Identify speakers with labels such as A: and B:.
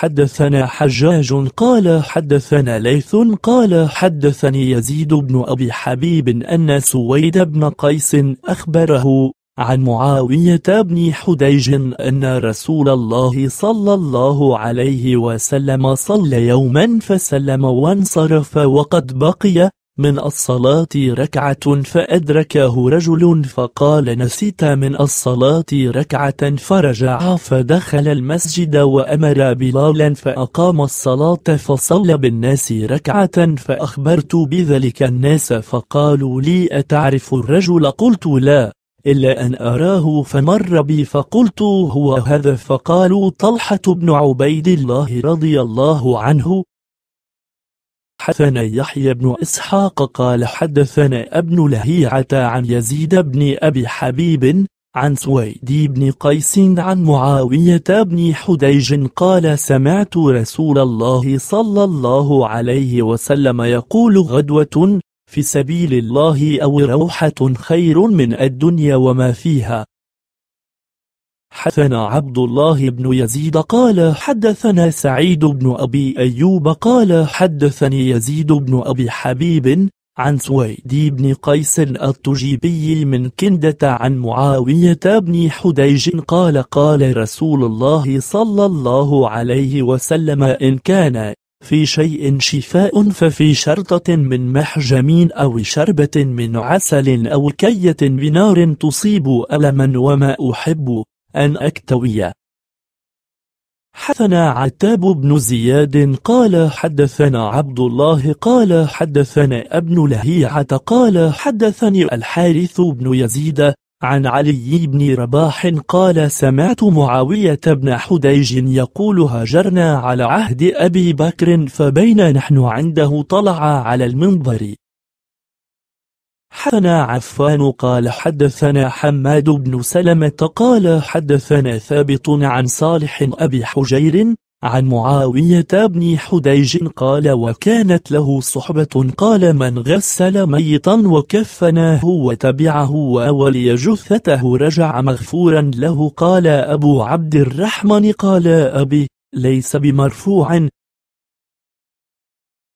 A: حدثنا حجاج قال حدثنا ليث قال حدثني يزيد بن أبي حبيب أن سويد بن قيس أخبره عن معاوية بن حديج أن رسول الله صلى الله عليه وسلم صلى يوما فسلم وانصرف وقد بقي من الصلاة ركعة فأدركه رجل فقال نسيت من الصلاة ركعة فرجع فدخل المسجد وأمر بلالا فأقام الصلاة فصلى بالناس ركعة فأخبرت بذلك الناس فقالوا لي أتعرف الرجل قلت لا إلا أن أراه فمر بي فقلت هو هذا فقالوا طلحة بن عبيد الله رضي الله عنه حدثنا يحيى بن إسحاق قال حدثنا ابن لهيعة عن يزيد بن أبي حبيب عن سويد بن قيس عن معاوية بن حديج قال سمعت رسول الله صلى الله عليه وسلم يقول غدوة في سبيل الله أو روحة خير من الدنيا وما فيها حدثنا عبد الله بن يزيد قال حدثنا سعيد بن أبي أيوب قال حدثني يزيد بن أبي حبيب عن سويد بن قيس التجيبي من كندة عن معاوية بن حديج قال قال رسول الله صلى الله عليه وسلم إن كان في شيء شفاء ففي شرطة من محجم أو شربة من عسل أو كية بنار تصيب ألما وما أحب أن أكتوي حدثنا عتاب بن زياد قال حدثنا عبد الله قال حدثنا ابن لهيعة قال حدثني الحارث بن يزيد عن علي بن رباح قال سمعت معاوية بن حديج يقول هاجرنا على عهد أبي بكر فبين نحن عنده طلع على المنبر حدثنا عفان قال حدثنا حماد بن سلمة قال حدثنا ثابت عن صالح أبي حجير عن معاوية بن حديج قال وكانت له صحبة قال من غسل ميتا وكفناه وتبعه وولي جثته رجع مغفورا له قال أبو عبد الرحمن قال أبي ليس بمرفوع